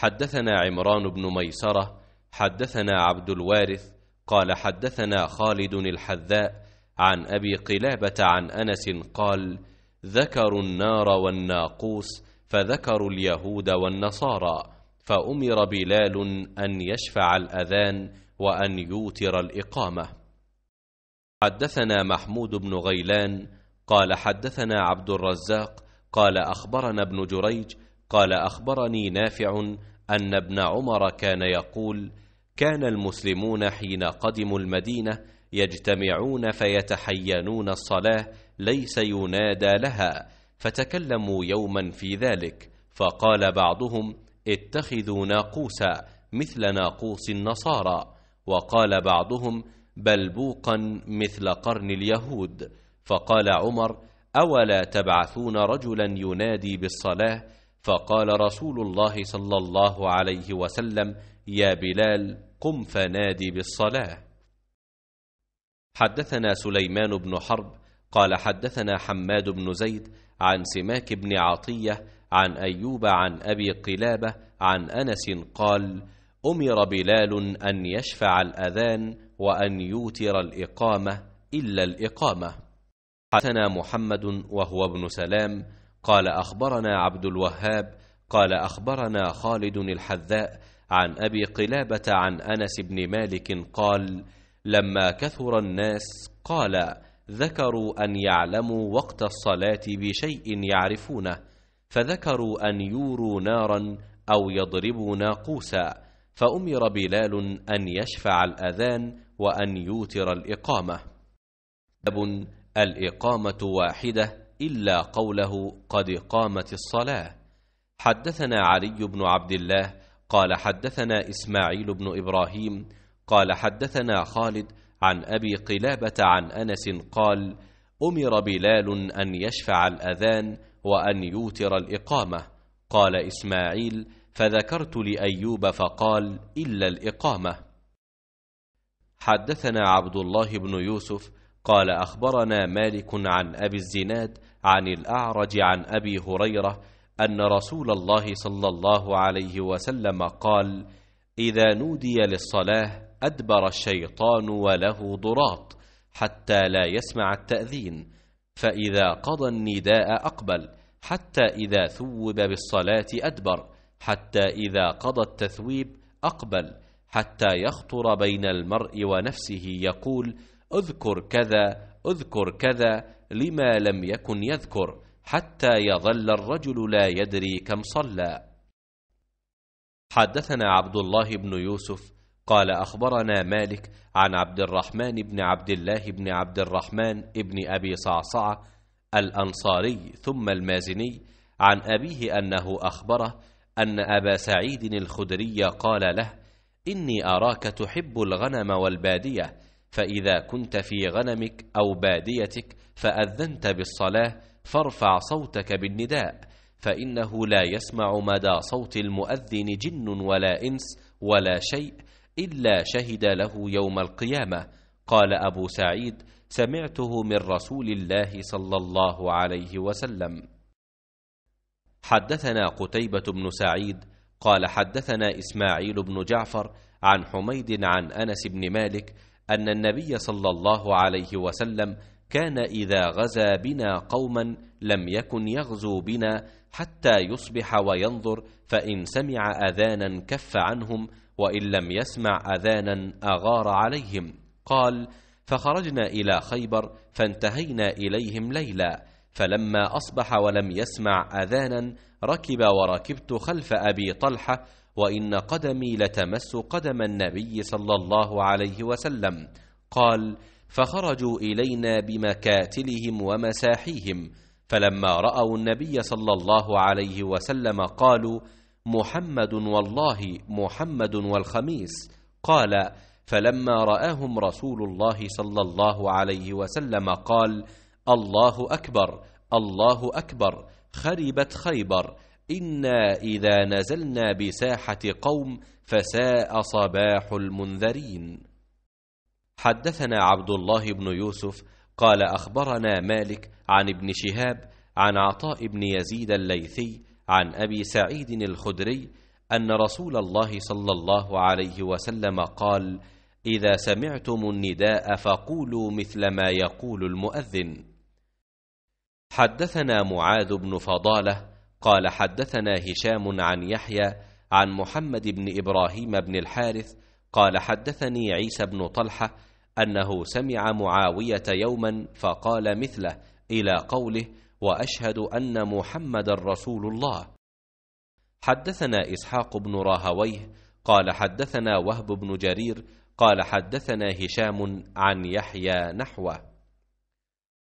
حدثنا عمران بن ميسرة حدثنا عبد الوارث قال حدثنا خالد الحذاء عن أبي قلابة عن أنس قال ذكروا النار والناقوس فذكروا اليهود والنصارى فأمر بلال أن يشفع الأذان وأن يوتر الإقامة حدثنا محمود بن غيلان قال حدثنا عبد الرزاق قال أخبرنا ابن جريج قال اخبرني نافع ان ابن عمر كان يقول كان المسلمون حين قدموا المدينه يجتمعون فيتحينون الصلاه ليس ينادى لها فتكلموا يوما في ذلك فقال بعضهم اتخذوا ناقوسا مثل ناقوس النصارى وقال بعضهم بل بوقا مثل قرن اليهود فقال عمر اولا تبعثون رجلا ينادي بالصلاه فقال رسول الله صلى الله عليه وسلم يا بلال قم فنادي بالصلاة حدثنا سليمان بن حرب قال حدثنا حماد بن زيد عن سماك بن عطية عن أيوب عن أبي قلابة عن أنس قال أمر بلال أن يشفع الأذان وأن يوتر الإقامة إلا الإقامة حدثنا محمد وهو ابن سلام قال أخبرنا عبد الوهاب قال أخبرنا خالد الحذاء عن أبي قلابة عن أنس بن مالك قال لما كثر الناس قال ذكروا أن يعلموا وقت الصلاة بشيء يعرفونه فذكروا أن يوروا نارا أو يضربوا ناقوسا فأمر بلال أن يشفع الأذان وأن يوتر الإقامة الإقامة واحدة إلا قوله قد قامت الصلاة حدثنا علي بن عبد الله قال حدثنا إسماعيل بن إبراهيم قال حدثنا خالد عن أبي قلابة عن أنس قال أمر بلال أن يشفع الأذان وأن يوتر الإقامة قال إسماعيل فذكرت لأيوب فقال إلا الإقامة حدثنا عبد الله بن يوسف قال أخبرنا مالك عن أبي الزناد عن الأعرج عن أبي هريرة أن رسول الله صلى الله عليه وسلم قال إذا نودي للصلاة أدبر الشيطان وله ضراط حتى لا يسمع التأذين فإذا قضى النداء أقبل حتى إذا ثوب بالصلاة أدبر حتى إذا قضى التثويب أقبل حتى يخطر بين المرء ونفسه يقول اذكر كذا اذكر كذا لما لم يكن يذكر حتى يظل الرجل لا يدري كم صلى حدثنا عبد الله بن يوسف قال أخبرنا مالك عن عبد الرحمن بن عبد الله بن عبد الرحمن بن أبي صعصعة الأنصاري ثم المازني عن أبيه أنه أخبره أن أبا سعيد الخدري قال له إني أراك تحب الغنم والبادية فإذا كنت في غنمك أو باديتك فأذنت بالصلاة فارفع صوتك بالنداء فإنه لا يسمع مدى صوت المؤذن جن ولا إنس ولا شيء إلا شهد له يوم القيامة قال أبو سعيد سمعته من رسول الله صلى الله عليه وسلم حدثنا قتيبة بن سعيد قال حدثنا إسماعيل بن جعفر عن حميد عن أنس بن مالك أن النبي صلى الله عليه وسلم كان إذا غزا بنا قوما لم يكن يغزو بنا حتى يصبح وينظر فإن سمع أذانا كف عنهم وإن لم يسمع أذانا أغار عليهم قال فخرجنا إلى خيبر فانتهينا إليهم ليلا فلما أصبح ولم يسمع أذانا ركب وركبت خلف أبي طلحة وإن قدمي لتمس قدم النبي صلى الله عليه وسلم قال فخرجوا إلينا بمكاتلهم ومساحيهم فلما رأوا النبي صلى الله عليه وسلم قالوا محمد والله محمد والخميس قال فلما رآهم رسول الله صلى الله عليه وسلم قال الله أكبر الله أكبر خربت خيبر إنا إذا نزلنا بساحة قوم فساء صباح المنذرين حدثنا عبد الله بن يوسف قال أخبرنا مالك عن ابن شهاب عن عطاء بن يزيد الليثي عن أبي سعيد الخدري أن رسول الله صلى الله عليه وسلم قال إذا سمعتم النداء فقولوا مثل ما يقول المؤذن حدثنا معاذ بن فضاله قال حدثنا هشام عن يحيى عن محمد بن ابراهيم بن الحارث قال حدثني عيسى بن طلحه انه سمع معاويه يوما فقال مثله الى قوله واشهد ان محمدا رسول الله حدثنا اسحاق بن راهويه قال حدثنا وهب بن جرير قال حدثنا هشام عن يحيى نحوه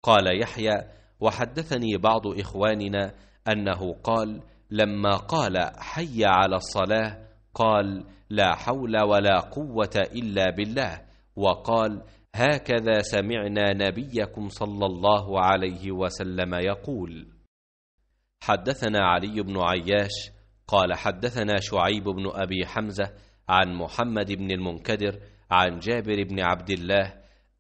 قال يحيى وحدثني بعض اخواننا انه قال لما قال حي على الصلاه قال لا حول ولا قوه الا بالله وقال هكذا سمعنا نبيكم صلى الله عليه وسلم يقول حدثنا علي بن عياش قال حدثنا شعيب بن ابي حمزه عن محمد بن المنكدر عن جابر بن عبد الله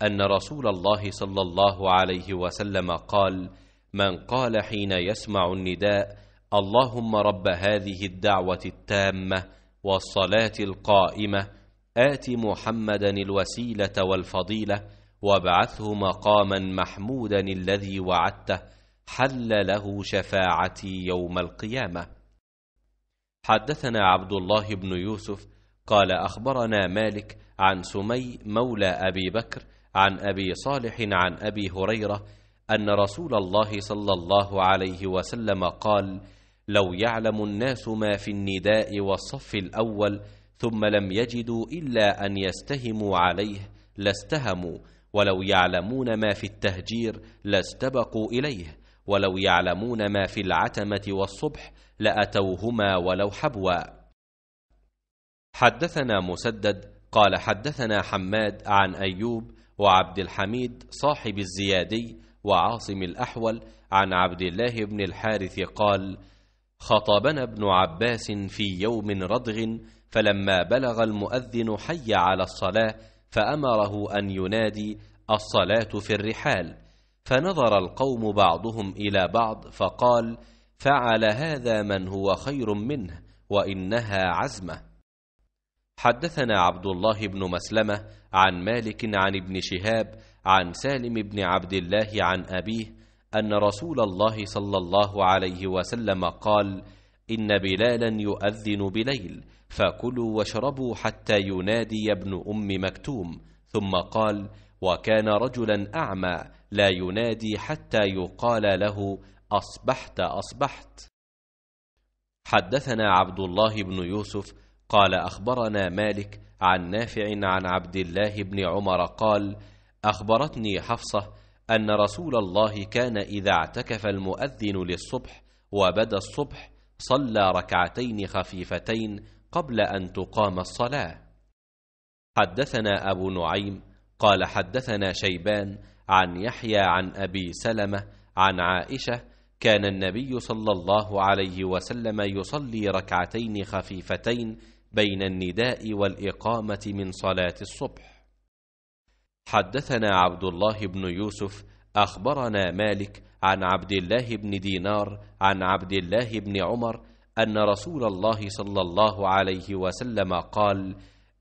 ان رسول الله صلى الله عليه وسلم قال من قال حين يسمع النداء اللهم رب هذه الدعوة التامة والصلاة القائمة آت محمدا الوسيلة والفضيلة وابعثه مقاما محمودا الذي وعدته حل له شفاعتي يوم القيامة حدثنا عبد الله بن يوسف قال أخبرنا مالك عن سمي مولى أبي بكر عن أبي صالح عن أبي هريرة أن رسول الله صلى الله عليه وسلم قال لو يعلم الناس ما في النداء والصف الأول ثم لم يجدوا إلا أن يستهموا عليه لاستهموا ولو يعلمون ما في التهجير لاستبقوا إليه ولو يعلمون ما في العتمة والصبح لأتوهما ولو حبوا حدثنا مسدد قال حدثنا حماد عن أيوب وعبد الحميد صاحب الزيادي وعاصم الأحول عن عبد الله بن الحارث قال خطبنا ابن عباس في يوم ردغ فلما بلغ المؤذن حي على الصلاة فأمره أن ينادي الصلاة في الرحال فنظر القوم بعضهم إلى بعض فقال فعل هذا من هو خير منه وإنها عزمة حدثنا عبد الله بن مسلمة عن مالك عن ابن شهاب عن سالم بن عبد الله عن أبيه أن رسول الله صلى الله عليه وسلم قال: إن بلالا يؤذن بليل فكلوا واشربوا حتى ينادي ابن أم مكتوم، ثم قال: وكان رجلا أعمى لا ينادي حتى يقال له: أصبحت أصبحت. حدثنا عبد الله بن يوسف قال أخبرنا مالك عن نافع عن عبد الله بن عمر قال: أخبرتني حفصة أن رسول الله كان إذا اعتكف المؤذن للصبح وبدا الصبح صلى ركعتين خفيفتين قبل أن تقام الصلاة حدثنا أبو نعيم قال حدثنا شيبان عن يحيى عن أبي سلمة عن عائشة كان النبي صلى الله عليه وسلم يصلي ركعتين خفيفتين بين النداء والإقامة من صلاة الصبح حدثنا عبد الله بن يوسف أخبرنا مالك عن عبد الله بن دينار عن عبد الله بن عمر أن رسول الله صلى الله عليه وسلم قال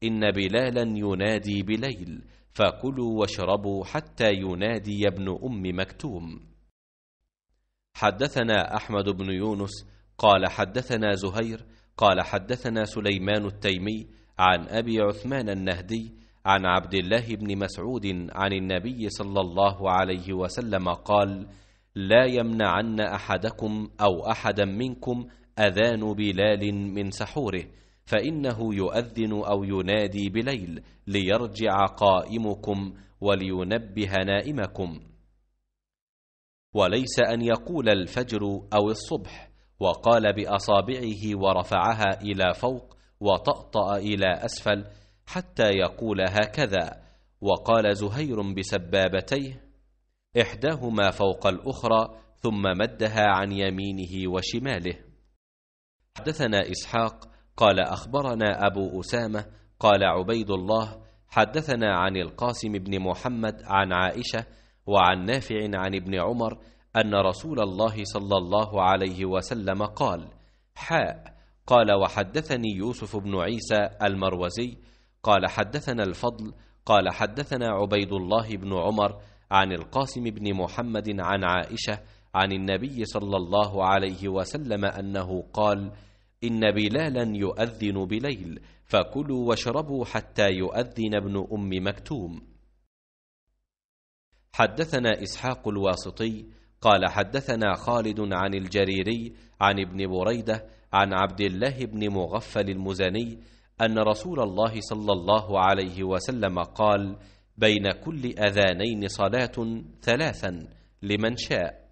إن بلالا ينادي بليل فكلوا واشربوا حتى ينادي ابن أم مكتوم حدثنا أحمد بن يونس قال حدثنا زهير قال حدثنا سليمان التيمي عن أبي عثمان النهدي عن عبد الله بن مسعود عن النبي صلى الله عليه وسلم قال لا يمنعن احدكم او احدا منكم اذان بلال من سحوره فانه يؤذن او ينادي بليل ليرجع قائمكم ولينبه نائمكم وليس ان يقول الفجر او الصبح وقال باصابعه ورفعها الى فوق وطاطا الى اسفل حتى يقول هكذا وقال زهير بسبابتيه إحداهما فوق الأخرى ثم مدها عن يمينه وشماله حدثنا إسحاق قال أخبرنا أبو أسامة قال عبيد الله حدثنا عن القاسم بن محمد عن عائشة وعن نافع عن ابن عمر أن رسول الله صلى الله عليه وسلم قال حاء قال وحدثني يوسف بن عيسى المروزي قال حدثنا الفضل قال حدثنا عبيد الله بن عمر عن القاسم بن محمد عن عائشه عن النبي صلى الله عليه وسلم انه قال ان بلالا يؤذن بليل فكلوا واشربوا حتى يؤذن ابن ام مكتوم حدثنا اسحاق الواسطي قال حدثنا خالد عن الجريري عن ابن بريده عن عبد الله بن مغفل المزني أن رسول الله صلى الله عليه وسلم قال بين كل أذانين صلاة ثلاثا لمن شاء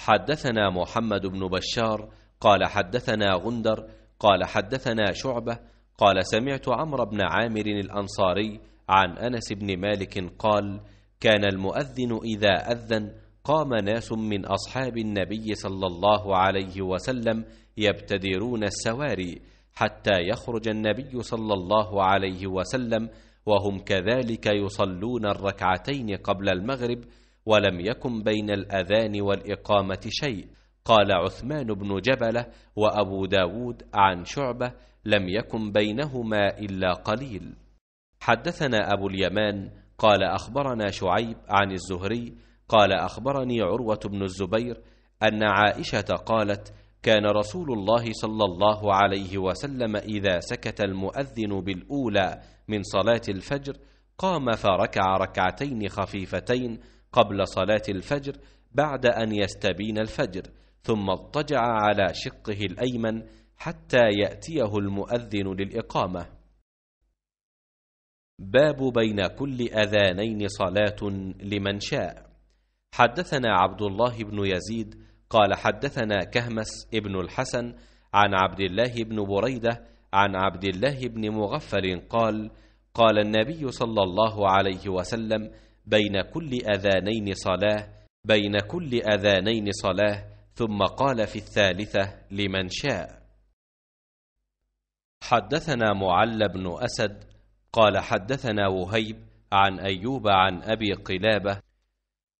حدثنا محمد بن بشار قال حدثنا غندر قال حدثنا شعبة قال سمعت عمرو بن عامر الأنصاري عن أنس بن مالك قال كان المؤذن إذا أذن قام ناس من أصحاب النبي صلى الله عليه وسلم يبتدرون السواري حتى يخرج النبي صلى الله عليه وسلم وهم كذلك يصلون الركعتين قبل المغرب ولم يكن بين الأذان والإقامة شيء قال عثمان بن جبلة وأبو داود عن شعبة لم يكن بينهما إلا قليل حدثنا أبو اليمان قال أخبرنا شعيب عن الزهري قال أخبرني عروة بن الزبير أن عائشة قالت كان رسول الله صلى الله عليه وسلم إذا سكت المؤذن بالأولى من صلاة الفجر قام فركع ركعتين خفيفتين قبل صلاة الفجر بعد أن يستبين الفجر ثم اضطجع على شقه الأيمن حتى يأتيه المؤذن للإقامة باب بين كل أذانين صلاة لمن شاء حدثنا عبد الله بن يزيد قال حدثنا كهمس ابن الحسن عن عبد الله بن بريدة عن عبد الله بن مغفل قال قال النبي صلى الله عليه وسلم بين كل أذانين صلاة بين كل أذانين صلاة ثم قال في الثالثة لمن شاء حدثنا معل بن أسد قال حدثنا وهيب عن أيوب عن أبي قلابة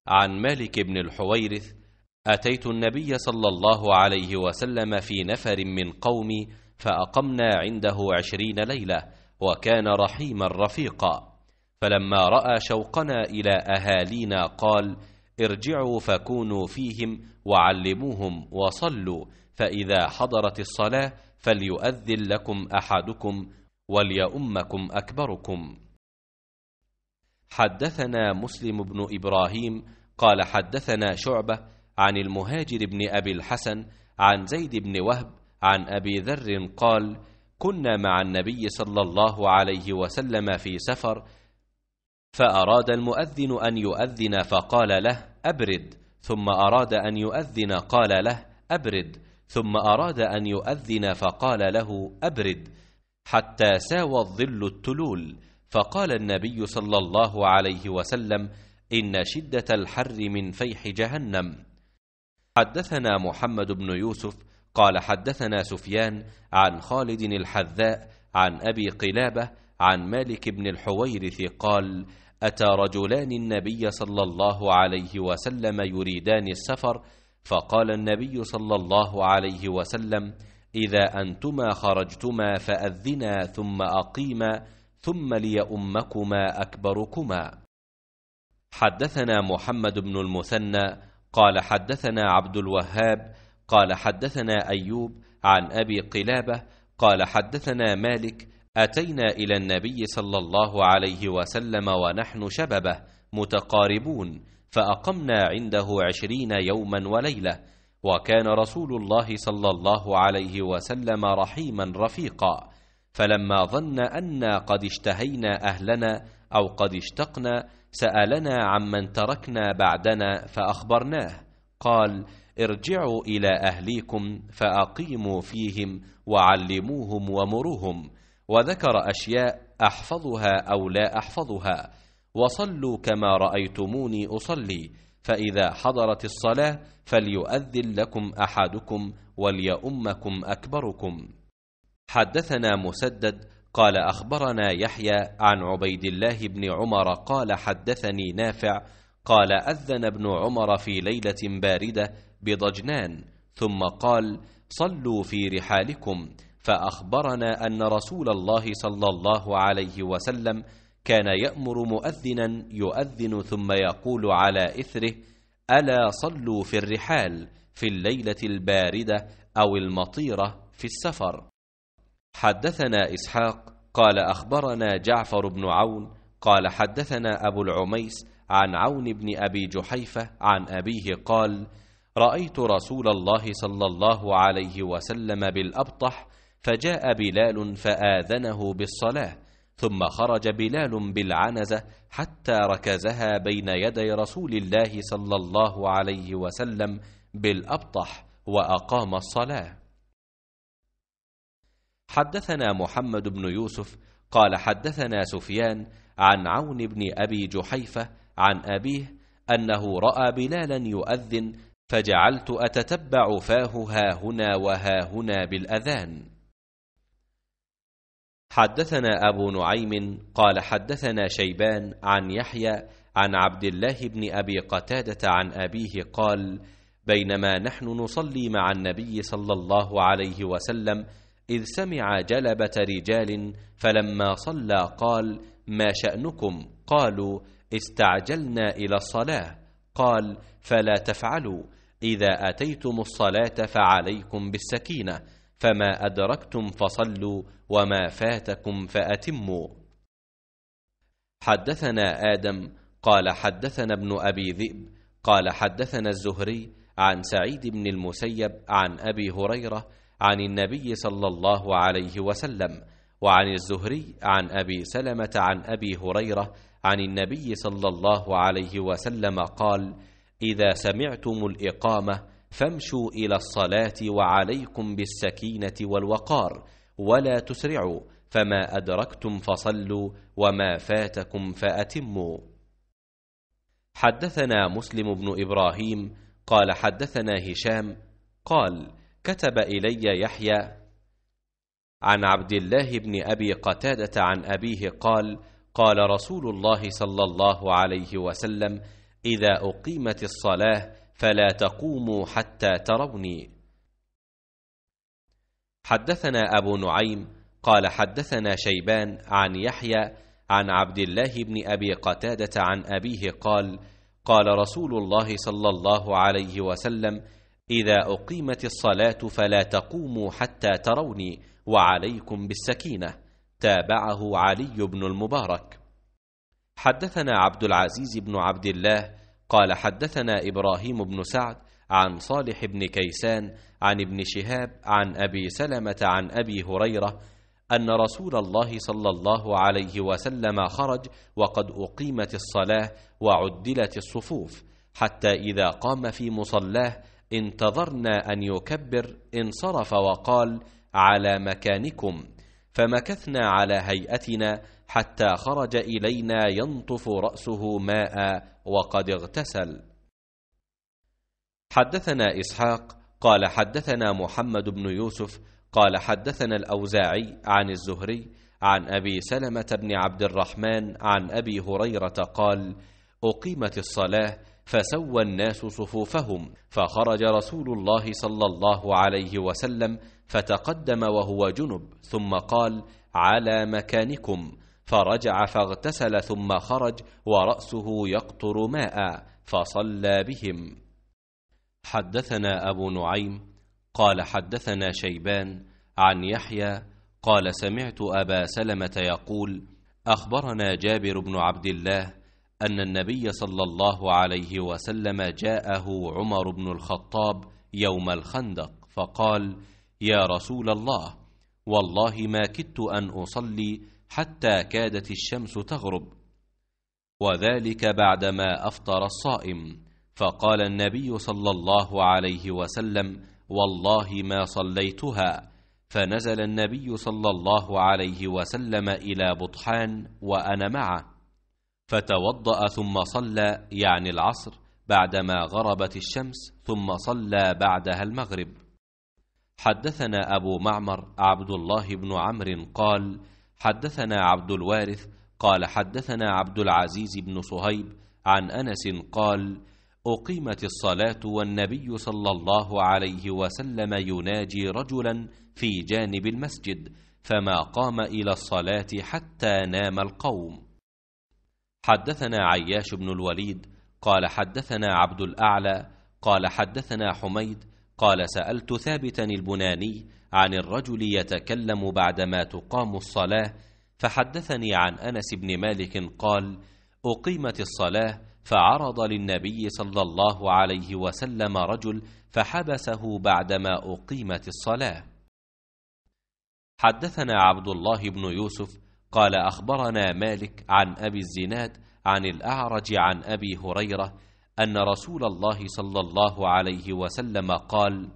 عن مالك بن الحويرث أتيت النبي صلى الله عليه وسلم في نفر من قومي فأقمنا عنده عشرين ليلة وكان رحيما رفيقا فلما رأى شوقنا إلى أهالينا قال ارجعوا فكونوا فيهم وعلموهم وصلوا فإذا حضرت الصلاة فليؤذن لكم أحدكم وليؤمكم أكبركم حدثنا مسلم بن إبراهيم قال حدثنا شعبة عن المهاجر بن أبي الحسن عن زيد بن وهب عن أبي ذر قال كنا مع النبي صلى الله عليه وسلم في سفر فأراد المؤذن أن يؤذن فقال له أبرد ثم أراد أن يؤذن قال له أبرد ثم أراد أن يؤذن فقال له أبرد حتى ساوى الظل التلول فقال النبي صلى الله عليه وسلم إن شدة الحر من فيح جهنم حدثنا محمد بن يوسف قال حدثنا سفيان عن خالد الحذاء عن أبي قلابة عن مالك بن الحويرث قال أتى رجلان النبي صلى الله عليه وسلم يريدان السفر فقال النبي صلى الله عليه وسلم إذا أنتما خرجتما فأذنا ثم أقيما ثم ليؤمكما أكبركما حدثنا محمد بن المثنى قال حدثنا عبد الوهاب قال حدثنا أيوب عن أبي قلابة قال حدثنا مالك أتينا إلى النبي صلى الله عليه وسلم ونحن شببه متقاربون فأقمنا عنده عشرين يوما وليلة وكان رسول الله صلى الله عليه وسلم رحيما رفيقا فلما ظن أنا قد اشتهينا أهلنا أو قد اشتقنا سألنا عمن تركنا بعدنا فأخبرناه قال ارجعوا إلى أهليكم فأقيموا فيهم وعلموهم ومروهم وذكر أشياء أحفظها أو لا أحفظها وصلوا كما رأيتموني أصلي فإذا حضرت الصلاة فليؤذن لكم أحدكم وليؤمكم أكبركم حدثنا مسدد قال اخبرنا يحيى عن عبيد الله بن عمر قال حدثني نافع قال اذن ابن عمر في ليله بارده بضجنان ثم قال صلوا في رحالكم فاخبرنا ان رسول الله صلى الله عليه وسلم كان يامر مؤذنا يؤذن ثم يقول على اثره الا صلوا في الرحال في الليله البارده او المطيره في السفر حدثنا إسحاق قال أخبرنا جعفر بن عون قال حدثنا أبو العميس عن عون بن أبي جحيفة عن أبيه قال رأيت رسول الله صلى الله عليه وسلم بالأبطح فجاء بلال فآذنه بالصلاة ثم خرج بلال بالعنزة حتى ركزها بين يدي رسول الله صلى الله عليه وسلم بالأبطح وأقام الصلاة حدثنا محمد بن يوسف قال حدثنا سفيان عن عون بن أبي جحيفة عن أبيه أنه رأى بلالا يؤذن فجعلت أتتبع فاه ها هنا وها هنا بالأذان حدثنا أبو نعيم قال حدثنا شيبان عن يحيى عن عبد الله بن أبي قتادة عن أبيه قال بينما نحن نصلي مع النبي صلى الله عليه وسلم إذ سمع جلبة رجال فلما صلى قال ما شأنكم قالوا استعجلنا إلى الصلاة قال فلا تفعلوا إذا أتيتم الصلاة فعليكم بالسكينة فما أدركتم فصلوا وما فاتكم فأتموا حدثنا آدم قال حدثنا ابن أبي ذئب قال حدثنا الزهري عن سعيد بن المسيب عن أبي هريرة عن النبي صلى الله عليه وسلم وعن الزهري عن ابي سلمه عن ابي هريره عن النبي صلى الله عليه وسلم قال اذا سمعتم الاقامه فامشوا الى الصلاه وعليكم بالسكينه والوقار ولا تسرعوا فما ادركتم فصلوا وما فاتكم فاتموا حدثنا مسلم بن ابراهيم قال حدثنا هشام قال كتب إلي يحيى عن عبد الله بن أبي قتادة عن أبيه قال قال رسول الله صلى الله عليه وسلم إذا أقيمت الصلاة فلا تقوموا حتى تروني حدثنا أبو نعيم قال حدثنا شيبان عن يحيى عن عبد الله بن أبي قتادة عن أبيه قال قال رسول الله صلى الله عليه وسلم إذا أقيمت الصلاة فلا تقوموا حتى تروني وعليكم بالسكينة تابعه علي بن المبارك حدثنا عبد العزيز بن عبد الله قال حدثنا إبراهيم بن سعد عن صالح بن كيسان عن ابن شهاب عن أبي سلمة عن أبي هريرة أن رسول الله صلى الله عليه وسلم خرج وقد أقيمت الصلاة وعدلت الصفوف حتى إذا قام في مصلاه انتظرنا أن يكبر انصرف وقال على مكانكم فمكثنا على هيئتنا حتى خرج إلينا ينطف رأسه ماء وقد اغتسل حدثنا إسحاق قال حدثنا محمد بن يوسف قال حدثنا الأوزاعي عن الزهري عن أبي سلمة بن عبد الرحمن عن أبي هريرة قال أقيمت الصلاة فسوى الناس صفوفهم فخرج رسول الله صلى الله عليه وسلم فتقدم وهو جنب ثم قال على مكانكم فرجع فاغتسل ثم خرج وراسه يقطر ماء فصلى بهم حدثنا ابو نعيم قال حدثنا شيبان عن يحيى قال سمعت ابا سلمه يقول اخبرنا جابر بن عبد الله أن النبي صلى الله عليه وسلم جاءه عمر بن الخطاب يوم الخندق فقال يا رسول الله والله ما كدت أن أصلي حتى كادت الشمس تغرب وذلك بعدما أفطر الصائم فقال النبي صلى الله عليه وسلم والله ما صليتها فنزل النبي صلى الله عليه وسلم إلى بطحان وأنا معه فتوضأ ثم صلى يعني العصر بعدما غربت الشمس ثم صلى بعدها المغرب حدثنا أبو معمر عبد الله بن عمرو قال حدثنا عبد الوارث قال حدثنا عبد العزيز بن صهيب عن أنس قال أقيمت الصلاة والنبي صلى الله عليه وسلم يناجي رجلا في جانب المسجد فما قام إلى الصلاة حتى نام القوم حدثنا عياش بن الوليد قال حدثنا عبد الأعلى قال حدثنا حميد قال سألت ثابتا البناني عن الرجل يتكلم بعدما تقام الصلاة فحدثني عن أنس بن مالك قال أقيمت الصلاة فعرض للنبي صلى الله عليه وسلم رجل فحبسه بعدما أقيمت الصلاة حدثنا عبد الله بن يوسف قال أخبرنا مالك عن أبي الزناد عن الأعرج عن أبي هريرة أن رسول الله صلى الله عليه وسلم قال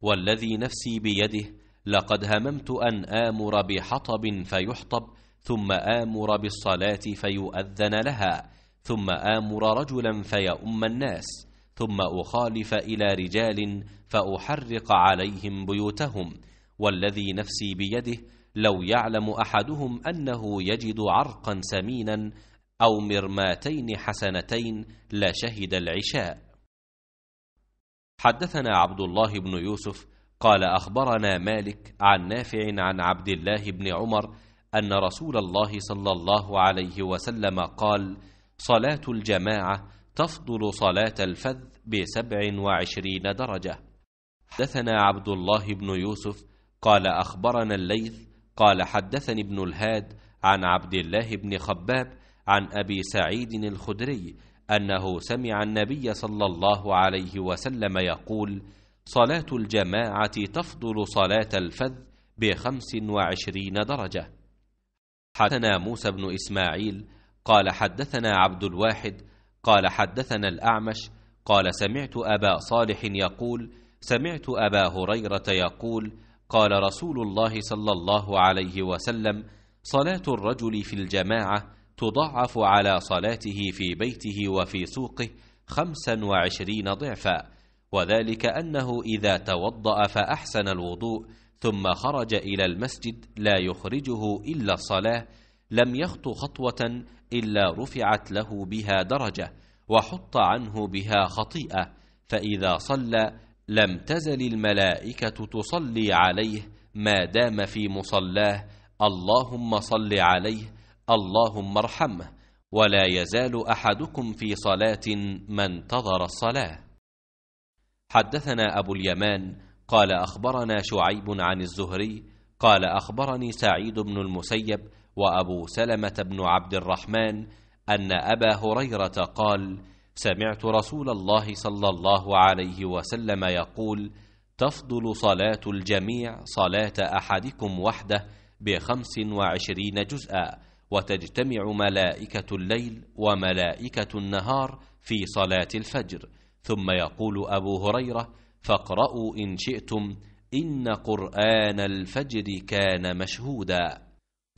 والذي نفسي بيده لقد هممت أن آمر بحطب فيحطب ثم آمر بالصلاة فيؤذن لها ثم آمر رجلا فيؤم الناس ثم أخالف إلى رجال فأحرق عليهم بيوتهم والذي نفسي بيده لو يعلم أحدهم أنه يجد عرقا سمينا أو مرماتين حسنتين لشهد العشاء حدثنا عبد الله بن يوسف قال أخبرنا مالك عن نافع عن عبد الله بن عمر أن رسول الله صلى الله عليه وسلم قال صلاة الجماعة تفضل صلاة الفذ بسبع وعشرين درجة حدثنا عبد الله بن يوسف قال أخبرنا الليث قال حدثني ابن الهاد عن عبد الله بن خباب عن أبي سعيد الخدري أنه سمع النبي صلى الله عليه وسلم يقول صلاة الجماعة تفضل صلاة الفذ بخمس وعشرين درجة حدثنا موسى بن إسماعيل قال حدثنا عبد الواحد قال حدثنا الأعمش قال سمعت أبا صالح يقول سمعت أبا هريرة يقول قال رسول الله صلى الله عليه وسلم صلاة الرجل في الجماعة تضعف على صلاته في بيته وفي سوقه خمسا وعشرين ضعفا وذلك أنه إذا توضأ فأحسن الوضوء ثم خرج إلى المسجد لا يخرجه إلا الصلاة لم يخط خطوة إلا رفعت له بها درجة وحط عنه بها خطيئة فإذا صلى لم تزل الملائكة تصلي عليه ما دام في مصلاه اللهم صل عليه اللهم ارحمه ولا يزال أحدكم في صلاة ما انتظر الصلاة حدثنا أبو اليمان قال أخبرنا شعيب عن الزهري قال أخبرني سعيد بن المسيب وأبو سلمة بن عبد الرحمن أن أبا هريرة قال سمعت رسول الله صلى الله عليه وسلم يقول تفضل صلاة الجميع صلاة أحدكم وحده بخمس وعشرين جزءا وتجتمع ملائكة الليل وملائكة النهار في صلاة الفجر ثم يقول أبو هريرة فاقرأوا إن شئتم إن قرآن الفجر كان مشهودا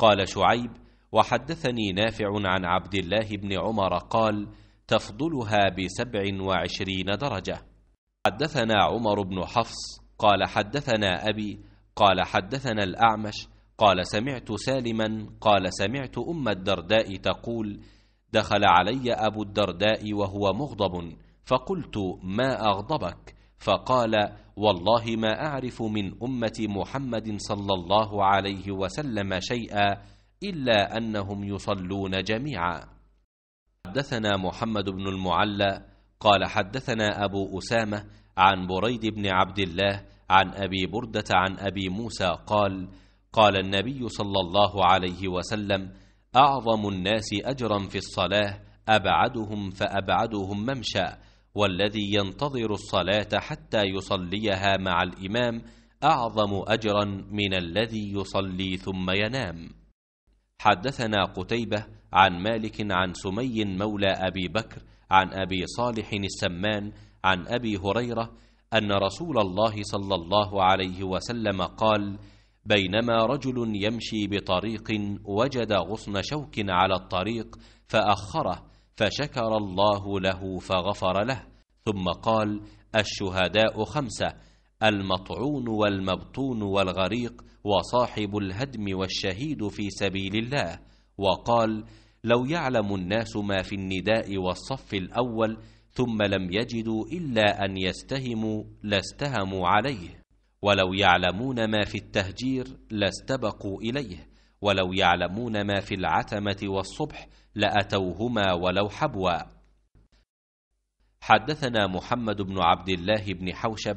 قال شعيب وحدثني نافع عن عبد الله بن عمر قال تفضلها بسبع وعشرين درجة حدثنا عمر بن حفص قال حدثنا أبي قال حدثنا الأعمش قال سمعت سالما قال سمعت أم الدرداء تقول دخل علي أبو الدرداء وهو مغضب فقلت ما أغضبك فقال والله ما أعرف من أمة محمد صلى الله عليه وسلم شيئا إلا أنهم يصلون جميعا حدثنا محمد بن المعلى قال حدثنا أبو أسامة عن بريد بن عبد الله عن أبي بردة عن أبي موسى قال قال النبي صلى الله عليه وسلم أعظم الناس أجرا في الصلاة أبعدهم فأبعدهم ممشى والذي ينتظر الصلاة حتى يصليها مع الإمام أعظم أجرا من الذي يصلي ثم ينام حدثنا قتيبة عن مالك عن سمي مولى أبي بكر عن أبي صالح السمان عن أبي هريرة أن رسول الله صلى الله عليه وسلم قال بينما رجل يمشي بطريق وجد غصن شوك على الطريق فأخره فشكر الله له فغفر له ثم قال الشهداء خمسة المطعون والمبطون والغريق وصاحب الهدم والشهيد في سبيل الله وقال لو يعلم الناس ما في النداء والصف الأول ثم لم يجدوا إلا أن يستهموا لاستهموا عليه ولو يعلمون ما في التهجير لاستبقوا إليه ولو يعلمون ما في العتمة والصبح لأتوهما ولو حبوا حدثنا محمد بن عبد الله بن حوشب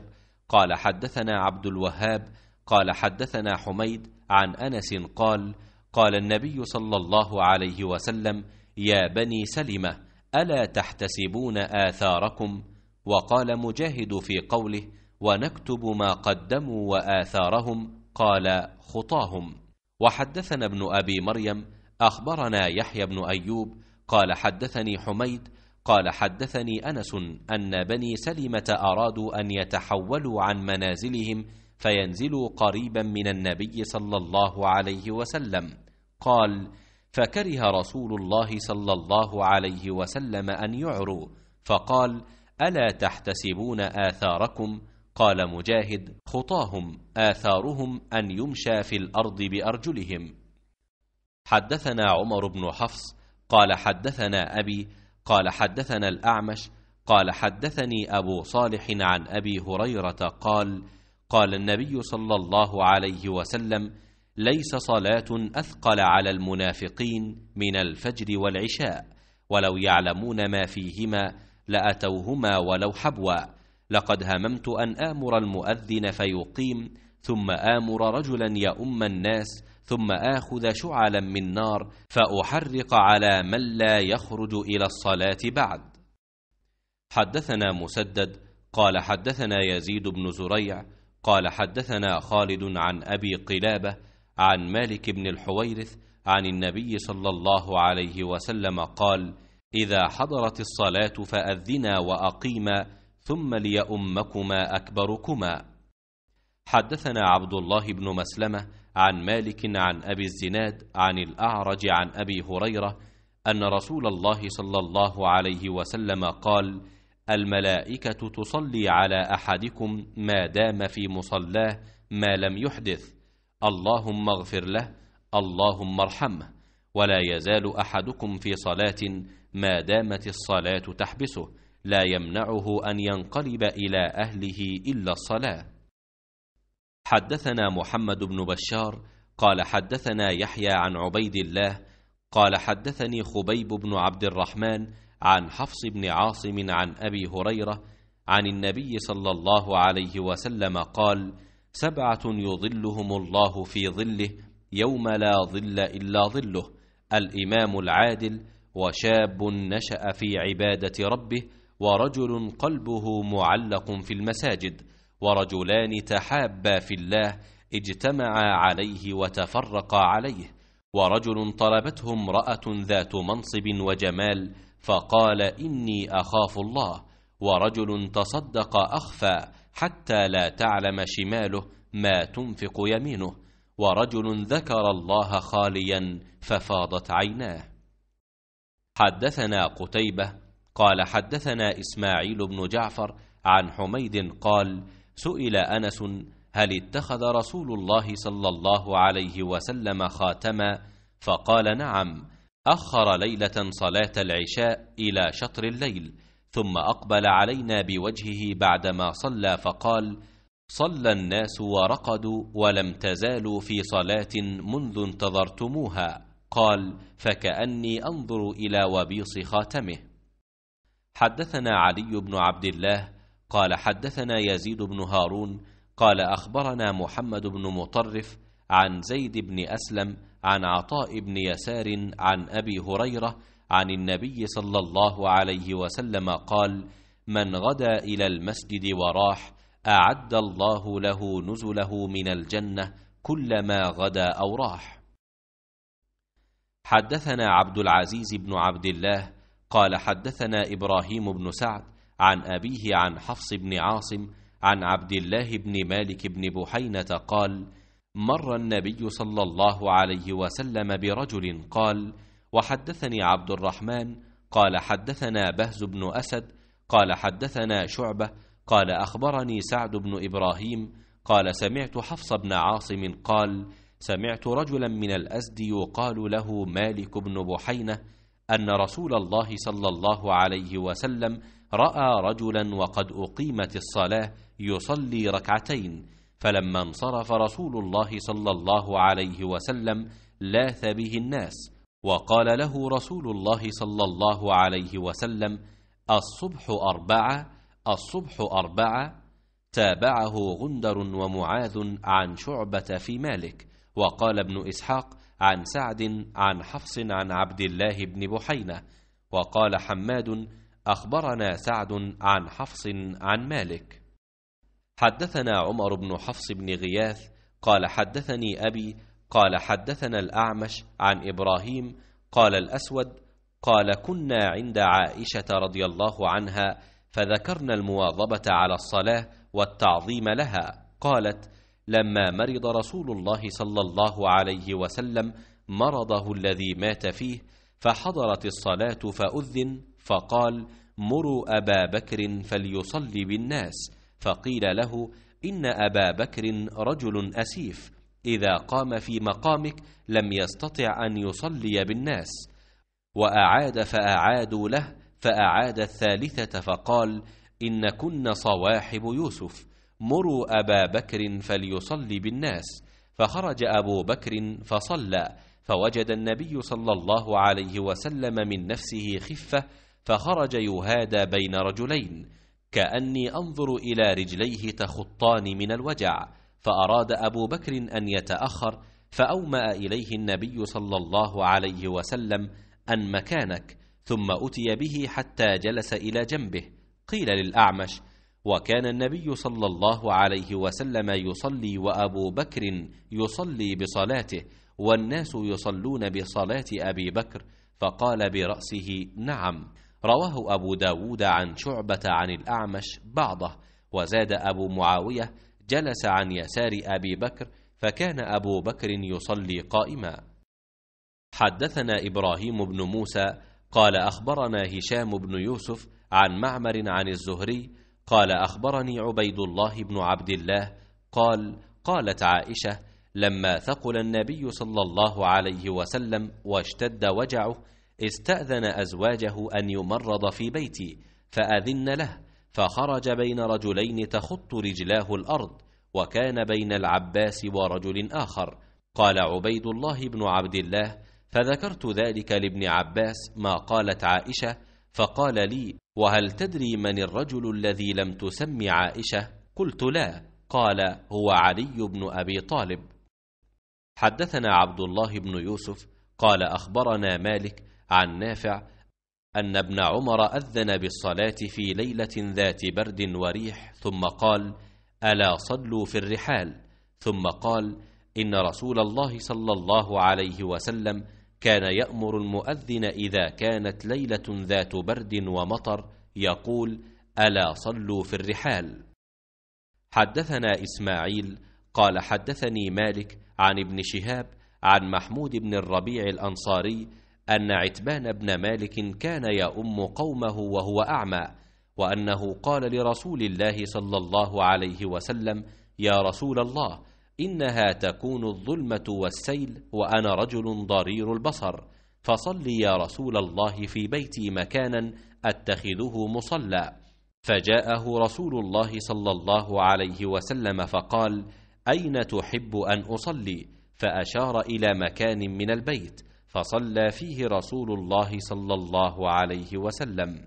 قال حدثنا عبد الوهاب قال حدثنا حميد عن أنس قال قال النبي صلى الله عليه وسلم يا بني سلمة ألا تحتسبون آثاركم وقال مجاهد في قوله ونكتب ما قدموا وآثارهم قال خطاهم وحدثنا ابن أبي مريم أخبرنا يحيى بن أيوب قال حدثني حميد قال حدثني أنس أن بني سلمة أرادوا أن يتحولوا عن منازلهم فينزل قريبا من النبي صلى الله عليه وسلم قال فكره رسول الله صلى الله عليه وسلم ان يعروا فقال الا تحتسبون اثاركم قال مجاهد خطاهم اثارهم ان يمشى في الارض بارجلهم حدثنا عمر بن حفص قال حدثنا ابي قال حدثنا الاعمش قال حدثني ابو صالح عن ابي هريره قال قال النبي صلى الله عليه وسلم ليس صلاة أثقل على المنافقين من الفجر والعشاء ولو يعلمون ما فيهما لأتوهما ولو حبوا لقد هممت أن آمر المؤذن فيقيم ثم آمر رجلا يؤم الناس ثم آخذ شعلا من نار فأحرق على من لا يخرج إلى الصلاة بعد حدثنا مسدد قال حدثنا يزيد بن زريع قال حدثنا خالد عن أبي قلابة عن مالك بن الحويرث عن النبي صلى الله عليه وسلم قال إذا حضرت الصلاة فأذنا وأقيما ثم ليؤمكما أكبركما حدثنا عبد الله بن مسلمة عن مالك عن أبي الزناد عن الأعرج عن أبي هريرة أن رسول الله صلى الله عليه وسلم قال الملائكة تصلي على أحدكم ما دام في مصلاه ما لم يحدث اللهم اغفر له اللهم ارحمه ولا يزال أحدكم في صلاة ما دامت الصلاة تحبسه لا يمنعه أن ينقلب إلى أهله إلا الصلاة حدثنا محمد بن بشار قال حدثنا يحيى عن عبيد الله قال حدثني خبيب بن عبد الرحمن عن حفص بن عاصم عن أبي هريرة عن النبي صلى الله عليه وسلم قال سبعة يظلهم الله في ظله يوم لا ظل إلا ظله الإمام العادل وشاب نشأ في عبادة ربه ورجل قلبه معلق في المساجد ورجلان تحابا في الله اجتمعا عليه وتفرقا عليه ورجل طلبته امرأة ذات منصب وجمال فقال إني أخاف الله ورجل تصدق أخفى حتى لا تعلم شماله ما تنفق يمينه ورجل ذكر الله خاليا ففاضت عيناه حدثنا قتيبة قال حدثنا إسماعيل بن جعفر عن حميد قال سئل أنس هل اتخذ رسول الله صلى الله عليه وسلم خاتما فقال نعم أخر ليلة صلاة العشاء إلى شطر الليل ثم أقبل علينا بوجهه بعدما صلى فقال صلى الناس ورقدوا ولم تزالوا في صلاة منذ انتظرتموها قال فكأني أنظر إلى وبيص خاتمه حدثنا علي بن عبد الله قال حدثنا يزيد بن هارون قال أخبرنا محمد بن مطرف عن زيد بن أسلم عن عطاء بن يسار عن أبي هريرة عن النبي صلى الله عليه وسلم قال من غدا إلى المسجد وراح أعد الله له نزله من الجنة كلما غدا أو راح حدثنا عبد العزيز بن عبد الله قال حدثنا إبراهيم بن سعد عن أبيه عن حفص بن عاصم عن عبد الله بن مالك بن بحينة قال مر النبي صلى الله عليه وسلم برجل قال وحدثني عبد الرحمن قال حدثنا بهز بن أسد قال حدثنا شعبة قال أخبرني سعد بن إبراهيم قال سمعت حفص بن عاصم قال سمعت رجلا من الأزد يقال له مالك بن بحينة أن رسول الله صلى الله عليه وسلم رأى رجلا وقد أقيمت الصلاة يصلي ركعتين فلما انصرف رسول الله صلى الله عليه وسلم لاث به الناس وقال له رسول الله صلى الله عليه وسلم الصبح أربعة الصبح أربعة تابعه غندر ومعاذ عن شعبة في مالك وقال ابن إسحاق عن سعد عن حفص عن عبد الله بن بحينة وقال حماد أخبرنا سعد عن حفص عن مالك حدثنا عمر بن حفص بن غياث قال حدثني أبي قال حدثنا الأعمش عن إبراهيم قال الأسود قال كنا عند عائشة رضي الله عنها فذكرنا المواظبة على الصلاة والتعظيم لها قالت لما مرض رسول الله صلى الله عليه وسلم مرضه الذي مات فيه فحضرت الصلاة فأذن فقال مروا أبا بكر فليصلي بالناس فقيل له إن أبا بكر رجل أسيف إذا قام في مقامك لم يستطع أن يصلي بالناس وأعاد فأعادوا له فأعاد الثالثة فقال إن كن صواحب يوسف مروا أبا بكر فليصلي بالناس فخرج أبو بكر فصلى فوجد النبي صلى الله عليه وسلم من نفسه خفة فخرج يهادى بين رجلين كأني أنظر إلى رجليه تخطان من الوجع فأراد أبو بكر أن يتأخر فأومأ إليه النبي صلى الله عليه وسلم أن مكانك ثم أتي به حتى جلس إلى جنبه قيل للأعمش وكان النبي صلى الله عليه وسلم يصلي وأبو بكر يصلي بصلاته والناس يصلون بصلاة أبي بكر فقال برأسه نعم رواه أبو داود عن شعبة عن الأعمش بعضه وزاد أبو معاوية جلس عن يسار أبي بكر فكان أبو بكر يصلي قائما حدثنا إبراهيم بن موسى قال أخبرنا هشام بن يوسف عن معمر عن الزهري قال أخبرني عبيد الله بن عبد الله قال قالت عائشة لما ثقل النبي صلى الله عليه وسلم واشتد وجعه استأذن أزواجه أن يمرض في بيتي فأذن له فخرج بين رجلين تخط رجلاه الأرض وكان بين العباس ورجل آخر قال عبيد الله بن عبد الله فذكرت ذلك لابن عباس ما قالت عائشة فقال لي وهل تدري من الرجل الذي لم تسم عائشة قلت لا قال هو علي بن أبي طالب حدثنا عبد الله بن يوسف قال أخبرنا مالك عن نافع أن ابن عمر أذن بالصلاة في ليلة ذات برد وريح ثم قال ألا صلوا في الرحال ثم قال إن رسول الله صلى الله عليه وسلم كان يأمر المؤذن إذا كانت ليلة ذات برد ومطر يقول ألا صلوا في الرحال حدثنا إسماعيل قال حدثني مالك عن ابن شهاب عن محمود بن الربيع الأنصاري أن عتبان بن مالك كان يؤم قومه وهو أعمى وأنه قال لرسول الله صلى الله عليه وسلم يا رسول الله إنها تكون الظلمة والسيل وأنا رجل ضرير البصر فصل يا رسول الله في بيتي مكانا أتخذه مصلى فجاءه رسول الله صلى الله عليه وسلم فقال أين تحب أن أصلي فأشار إلى مكان من البيت فصلى فيه رسول الله صلى الله عليه وسلم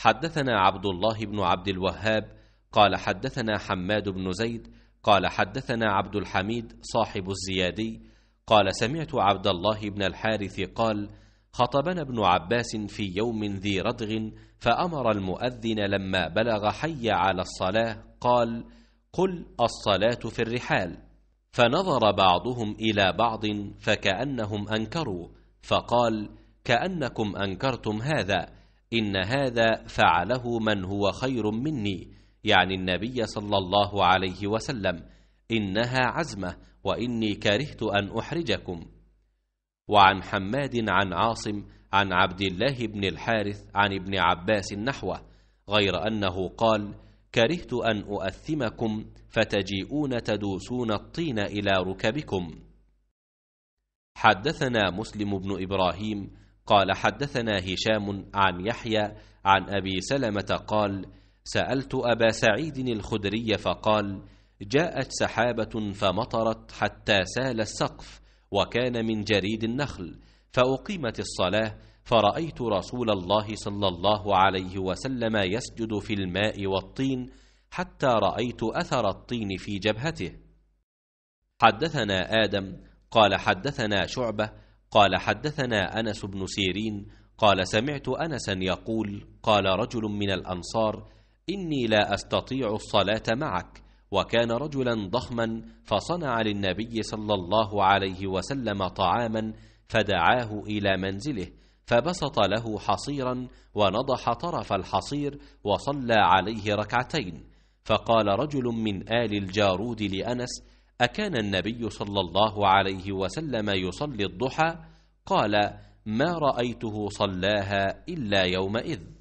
حدثنا عبد الله بن عبد الوهاب قال حدثنا حماد بن زيد قال حدثنا عبد الحميد صاحب الزيادي قال سمعت عبد الله بن الحارث قال خطبنا ابن عباس في يوم ذي ردغ فامر المؤذن لما بلغ حي على الصلاه قال قل الصلاه في الرحال فنظر بعضهم إلى بعض فكأنهم أنكروا فقال كأنكم أنكرتم هذا إن هذا فعله من هو خير مني يعني النبي صلى الله عليه وسلم إنها عزمة وإني كرهت أن أحرجكم وعن حماد عن عاصم عن عبد الله بن الحارث عن ابن عباس نحوه غير أنه قال كرهت أن أؤثمكم فتجيئون تدوسون الطين إلى ركبكم حدثنا مسلم بن إبراهيم قال حدثنا هشام عن يحيى عن أبي سلمة قال سألت أبا سعيد الخدري فقال جاءت سحابة فمطرت حتى سال السقف وكان من جريد النخل فأقيمت الصلاة فرأيت رسول الله صلى الله عليه وسلم يسجد في الماء والطين حتى رأيت أثر الطين في جبهته حدثنا آدم قال حدثنا شعبة قال حدثنا أنس بن سيرين قال سمعت أنسا يقول قال رجل من الأنصار إني لا أستطيع الصلاة معك وكان رجلا ضخما فصنع للنبي صلى الله عليه وسلم طعاما فدعاه إلى منزله فبسط له حصيرا ونضح طرف الحصير وصلى عليه ركعتين فقال رجل من آل الجارود لأنس أكان النبي صلى الله عليه وسلم يصلي الضحى قال ما رأيته صلاها إلا يومئذ